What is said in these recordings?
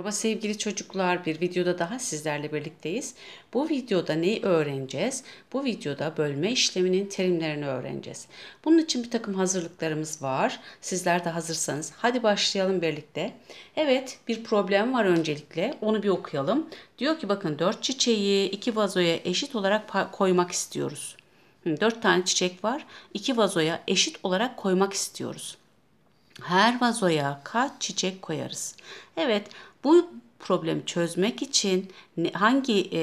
Merhaba sevgili çocuklar, bir videoda daha sizlerle birlikteyiz. Bu videoda neyi öğreneceğiz? Bu videoda bölme işleminin terimlerini öğreneceğiz. Bunun için bir takım hazırlıklarımız var. Sizler de hazırsanız hadi başlayalım birlikte. Evet, bir problem var öncelikle. Onu bir okuyalım. Diyor ki bakın 4 çiçeği 2 vazoya eşit olarak koymak istiyoruz. 4 tane çiçek var. 2 vazoya eşit olarak koymak istiyoruz her vazoya kaç çiçek koyarız? Evet bu problemi çözmek için hangi e,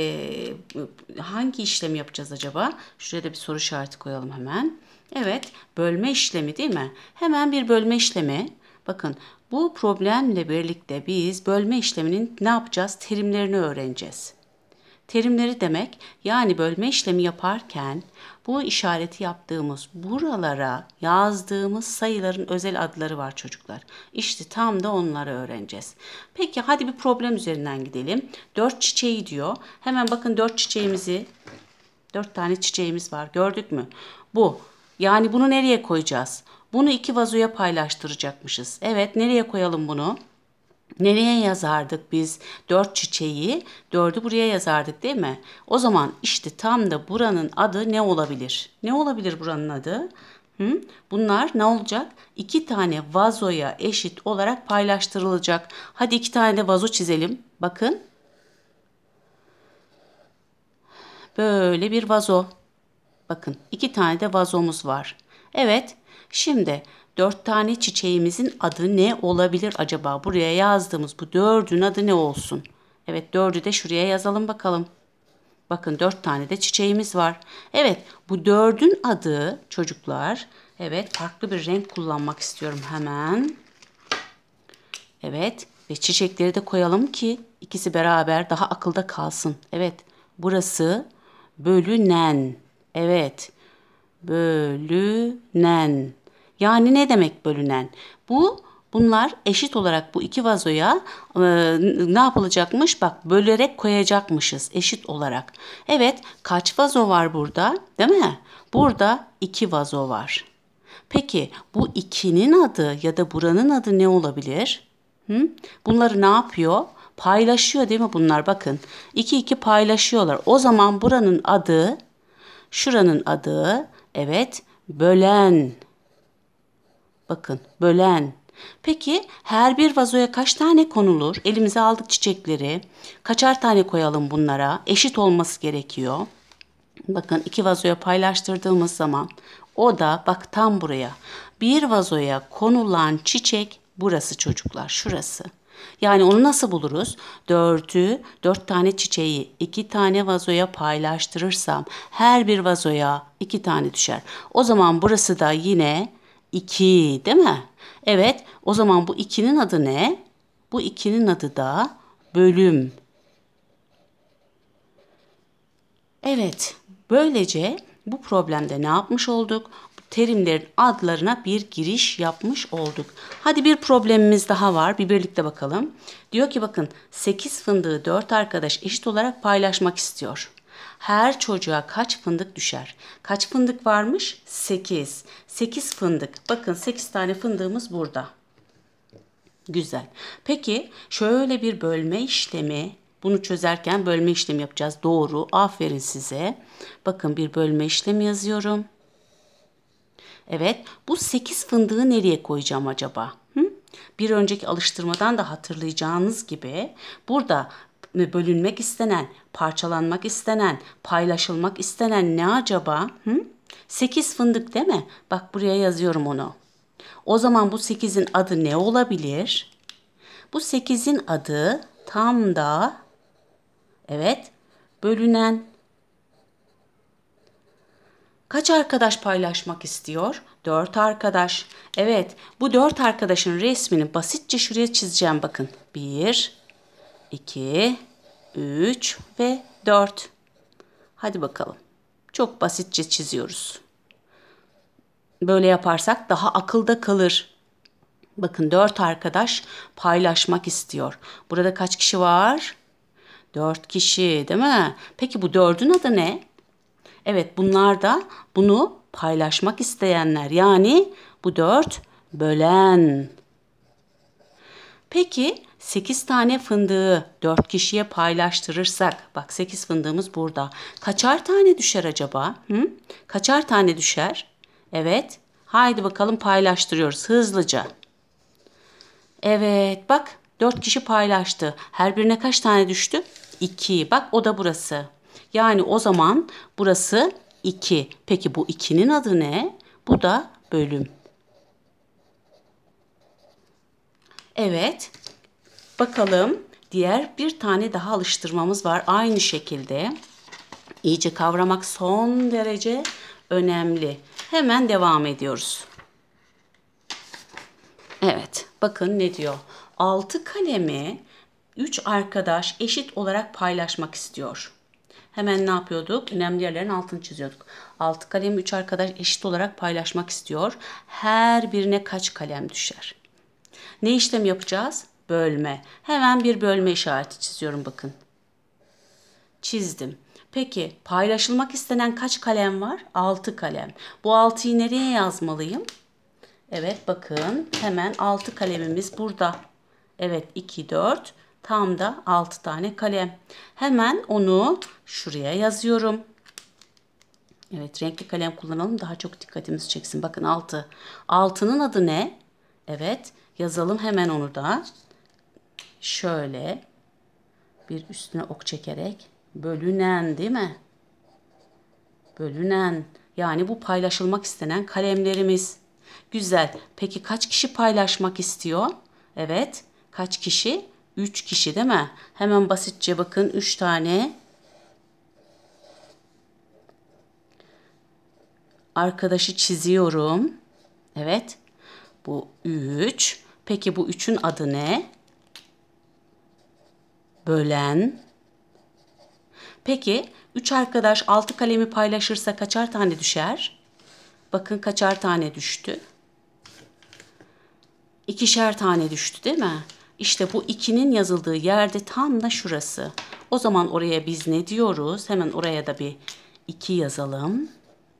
hangi işlemi yapacağız acaba? Şuraya da bir soru işareti koyalım hemen. Evet, bölme işlemi değil mi? Hemen bir bölme işlemi. Bakın bu problemle birlikte biz bölme işleminin ne yapacağız? Terimlerini öğreneceğiz terimleri demek. Yani bölme işlemi yaparken bu işareti yaptığımız buralara yazdığımız sayıların özel adları var çocuklar. İşte tam da onları öğreneceğiz. Peki hadi bir problem üzerinden gidelim. Dört çiçeği diyor. Hemen bakın dört çiçeğimizi, dört tane çiçeğimiz var gördük mü? Bu. Yani bunu nereye koyacağız? Bunu iki vazoya paylaştıracakmışız. Evet nereye koyalım bunu? Nereye yazardık biz dört çiçeği? Dördü buraya yazardık değil mi? O zaman işte tam da buranın adı ne olabilir? Ne olabilir buranın adı? Hı? Bunlar ne olacak? İki tane vazoya eşit olarak paylaştırılacak. Hadi iki tane de vazo çizelim. Bakın. Böyle bir vazo. Bakın iki tane de vazomuz var. Evet. Şimdi dört tane çiçeğimizin adı ne olabilir acaba? Buraya yazdığımız bu dördün adı ne olsun? Evet dördü de şuraya yazalım bakalım. Bakın dört tane de çiçeğimiz var. Evet bu dördün adı çocuklar. Evet farklı bir renk kullanmak istiyorum hemen. Evet ve çiçekleri de koyalım ki ikisi beraber daha akılda kalsın. Evet burası bölünen. Evet bölünen. Yani ne demek bölünen? Bu bunlar eşit olarak bu iki vazoya e, ne yapılacakmış? Bak bölerek koyacakmışız eşit olarak. Evet kaç vazo var burada değil mi? Burada iki vazo var. Peki bu ikinin adı ya da buranın adı ne olabilir? Hı? Bunları ne yapıyor? Paylaşıyor değil mi bunlar? Bakın iki iki paylaşıyorlar. O zaman buranın adı, şuranın adı evet bölen Bakın bölen. Peki her bir vazoya kaç tane konulur? Elimize aldık çiçekleri. Kaçar tane koyalım bunlara? Eşit olması gerekiyor. Bakın iki vazoya paylaştırdığımız zaman o da bak tam buraya. Bir vazoya konulan çiçek burası çocuklar. Şurası. Yani onu nasıl buluruz? Dörtü dört tane çiçeği iki tane vazoya paylaştırırsam her bir vazoya iki tane düşer. O zaman burası da yine 2 değil mi? Evet o zaman bu 2'nin adı ne? Bu 2'nin adı da bölüm. Evet böylece bu problemde ne yapmış olduk? Terimlerin adlarına bir giriş yapmış olduk. Hadi bir problemimiz daha var. Bir birlikte bakalım. Diyor ki bakın 8 fındığı 4 arkadaş eşit olarak paylaşmak istiyor. Her çocuğa kaç fındık düşer? Kaç fındık varmış? 8. 8 fındık. Bakın 8 tane fındığımız burada. Güzel. Peki şöyle bir bölme işlemi bunu çözerken bölme işlemi yapacağız. Doğru. Aferin size. Bakın bir bölme işlemi yazıyorum. Evet. Bu 8 fındığı nereye koyacağım acaba? Hı? Bir önceki alıştırmadan da hatırlayacağınız gibi burada bölünmek istenen, parçalanmak istenen, paylaşılmak istenen ne acaba? Hı? 8 fındık değil mi? Bak buraya yazıyorum onu. O zaman bu 8'in adı ne olabilir? Bu 8'in adı tam da evet bölünen. Kaç arkadaş paylaşmak istiyor? 4 arkadaş. Evet bu 4 arkadaşın resmini basitçe şuraya çizeceğim bakın. 1, 2, 3 ve 4. Hadi bakalım. Çok basitçe çiziyoruz. Böyle yaparsak daha akılda kalır. Bakın 4 arkadaş paylaşmak istiyor. Burada kaç kişi var? 4 kişi değil mi? Peki bu 4'ün adı ne? Evet bunlar da bunu paylaşmak isteyenler. Yani bu 4 bölen. Peki 8 tane fındığı 4 kişiye paylaştırırsak, bak 8 fındığımız burada. Kaçar tane düşer acaba? Hı? Kaçar tane düşer? Evet. Haydi bakalım paylaştırıyoruz hızlıca. Evet bak 4 kişi paylaştı. Her birine kaç tane düştü? 2. Bak o da burası. Yani o zaman burası 2. Peki bu 2'nin adı ne? Bu da bölüm. Evet, Bakalım diğer bir tane daha alıştırmamız var. Aynı şekilde iyice kavramak son derece önemli. Hemen devam ediyoruz. Evet bakın ne diyor. 6 kalemi 3 arkadaş eşit olarak paylaşmak istiyor. Hemen ne yapıyorduk? Önemli yerlerin altını çiziyorduk. 6 kalemi 3 arkadaş eşit olarak paylaşmak istiyor. Her birine kaç kalem düşer? Ne işlem yapacağız? bölme. Hemen bir bölme işareti çiziyorum bakın. Çizdim. Peki paylaşılmak istenen kaç kalem var? 6 kalem. Bu 6'yı nereye yazmalıyım? Evet bakın hemen 6 kalemimiz burada. Evet 2, 4 tam da 6 tane kalem. Hemen onu şuraya yazıyorum. Evet renkli kalem kullanalım daha çok dikkatimiz çeksin. Bakın 6. Altı. 6'nın adı ne? Evet yazalım hemen onu da şöyle bir üstüne ok çekerek bölünen değil mi? Bölünen yani bu paylaşılmak istenen kalemlerimiz. Güzel. Peki kaç kişi paylaşmak istiyor? Evet. Kaç kişi? 3 kişi değil mi? Hemen basitçe bakın 3 tane arkadaşı çiziyorum. Evet. Bu 3. Peki bu 3'ün adı ne? bölen. Peki 3 arkadaş 6 kalemi paylaşırsa kaçar tane düşer? Bakın kaçar tane düştü? İkişer tane düştü değil mi? İşte bu 2'nin yazıldığı yerde tam da şurası. O zaman oraya biz ne diyoruz? Hemen oraya da bir 2 yazalım.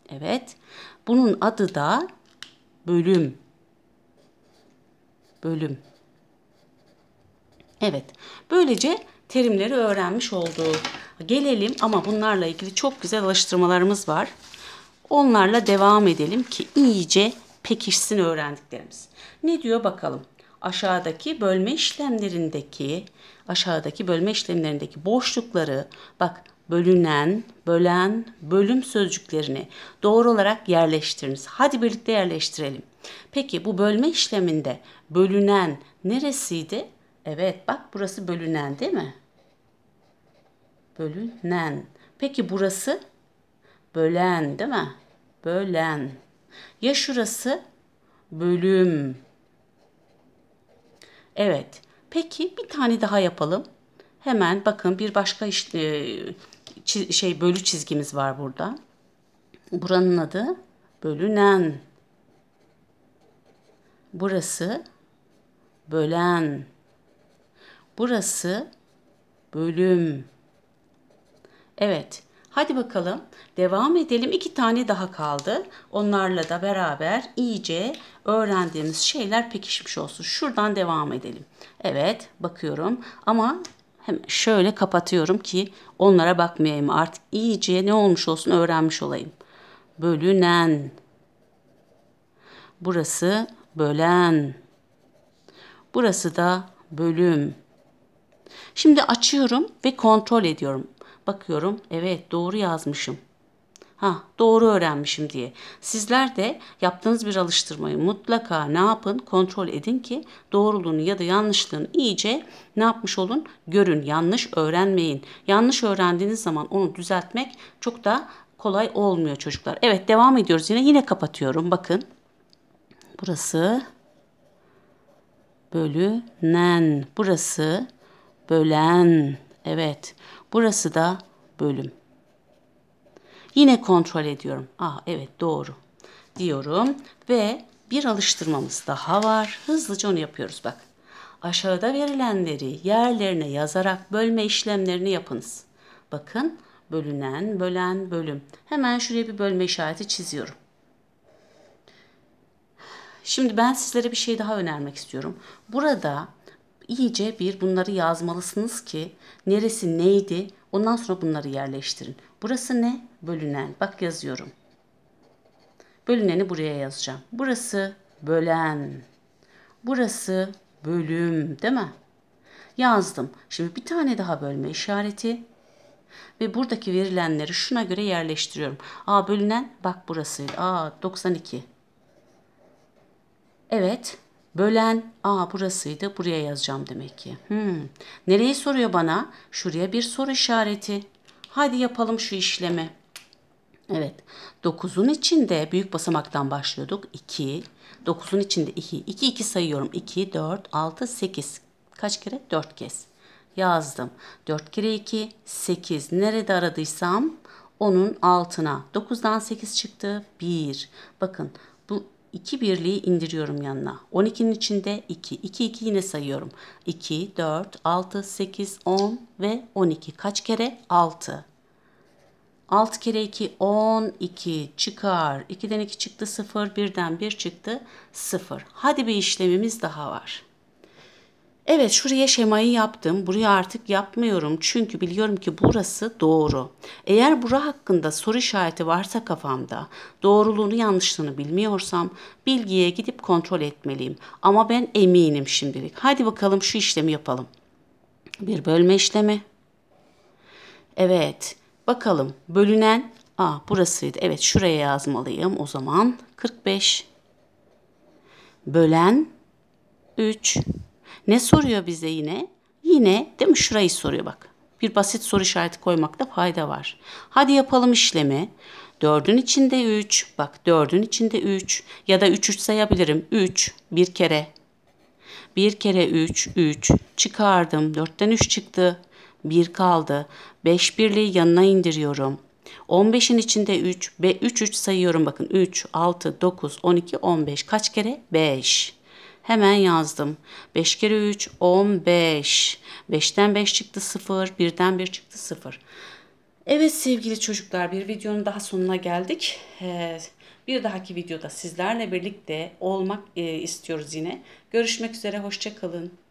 Evet. Bunun adı da bölüm. Bölüm. Evet. Böylece terimleri öğrenmiş olduk. Gelelim ama bunlarla ilgili çok güzel alıştırmalarımız var. Onlarla devam edelim ki iyice pekişsin öğrendiklerimiz. Ne diyor bakalım? Aşağıdaki bölme işlemlerindeki aşağıdaki bölme işlemlerindeki boşlukları bak bölünen, bölen, bölüm sözcüklerini doğru olarak yerleştiriniz. Hadi birlikte yerleştirelim. Peki bu bölme işleminde bölünen neresiydi? Evet bak burası bölünen değil mi? Bölünen. Peki burası? Bölen değil mi? Bölen. Ya şurası? Bölüm. Evet. Peki bir tane daha yapalım. Hemen bakın bir başka işte, şey bölü çizgimiz var burada. Buranın adı bölünen. Burası bölen. Burası bölüm. Evet. Hadi bakalım devam edelim. İki tane daha kaldı. Onlarla da beraber iyice öğrendiğimiz şeyler pekişmiş olsun. Şuradan devam edelim. Evet bakıyorum ama hem şöyle kapatıyorum ki onlara bakmayayım artık iyice ne olmuş olsun öğrenmiş olayım. Bölünen. Burası bölen. Burası da bölüm. Şimdi açıyorum ve kontrol ediyorum. Bakıyorum evet doğru yazmışım. Ha doğru öğrenmişim diye. Sizler de yaptığınız bir alıştırmayı mutlaka ne yapın? Kontrol edin ki doğruluğunu ya da yanlışlığını iyice ne yapmış olun? Görün. Yanlış öğrenmeyin. Yanlış öğrendiğiniz zaman onu düzeltmek çok da kolay olmuyor çocuklar. Evet devam ediyoruz yine. Yine kapatıyorum. Bakın. Burası bölü nen. Burası bölen. Evet. Burası da bölüm. Yine kontrol ediyorum. Ah, evet doğru diyorum ve bir alıştırmamız daha var. Hızlıca onu yapıyoruz bak. Aşağıda verilenleri yerlerine yazarak bölme işlemlerini yapınız. Bakın bölünen, bölen, bölüm. Hemen şuraya bir bölme işareti çiziyorum. Şimdi ben sizlere bir şey daha önermek istiyorum. Burada iyice bir bunları yazmalısınız ki neresi neydi ondan sonra bunları yerleştirin. Burası ne? Bölünen. Bak yazıyorum. Bölüneni buraya yazacağım. Burası bölen. Burası bölüm değil mi? Yazdım. Şimdi bir tane daha bölme işareti ve buradaki verilenleri şuna göre yerleştiriyorum. A bölünen bak burası. A 92. Evet Bölen, a burasıydı buraya yazacağım demek ki. Hmm. Nereyi soruyor bana? Şuraya bir soru işareti. Hadi yapalım şu işlemi. Evet. 9'un içinde büyük basamaktan başlıyorduk. 2. 9'un içinde 2. 2 2 sayıyorum. 2 4 6 8. Kaç kere? 4 kez. Yazdım. 4 kere 2 8. Nerede aradıysam onun altına. 9'dan 8 çıktı. 1. Bakın 2 birliği indiriyorum yanına. 12'nin içinde 2. 2 2 yine sayıyorum. 2, 4, 6, 8, 10 ve 12. Kaç kere? 6. 6 kere 2 12 çıkar. 2'den 2 çıktı 0, 1'den 1 çıktı 0. Hadi bir işlemimiz daha var. Evet şuraya şemayı yaptım. Buraya artık yapmıyorum. Çünkü biliyorum ki burası doğru. Eğer bura hakkında soru işareti varsa kafamda, doğruluğunu yanlışlığını bilmiyorsam bilgiye gidip kontrol etmeliyim. Ama ben eminim şimdilik. Hadi bakalım şu işlemi yapalım. Bir bölme işlemi. Evet. Bakalım bölünen A burasıydı. Evet şuraya yazmalıyım. O zaman 45 bölen 3 ne soruyor bize yine? Yine değil mi şurayı soruyor bak. Bir basit soru işareti koymakta fayda var. Hadi yapalım işlemi. 4'ün içinde 3. Bak 4'ün içinde 3. Ya da 3 3 sayabilirim. 3 bir kere. Bir kere 3 3 çıkardım. 4'ten 3 çıktı. 1 kaldı. 5 birliği yanına indiriyorum. 15'in içinde 3 ve 3 3 sayıyorum bakın. 3 6 9 12 15 kaç kere? 5. Hemen yazdım. 5 kere 3 15. 5'ten 5 çıktı 0. 1'den 1 çıktı 0. Evet sevgili çocuklar bir videonun daha sonuna geldik. Ee, bir dahaki videoda sizlerle birlikte olmak e, istiyoruz yine. Görüşmek üzere hoşçakalın.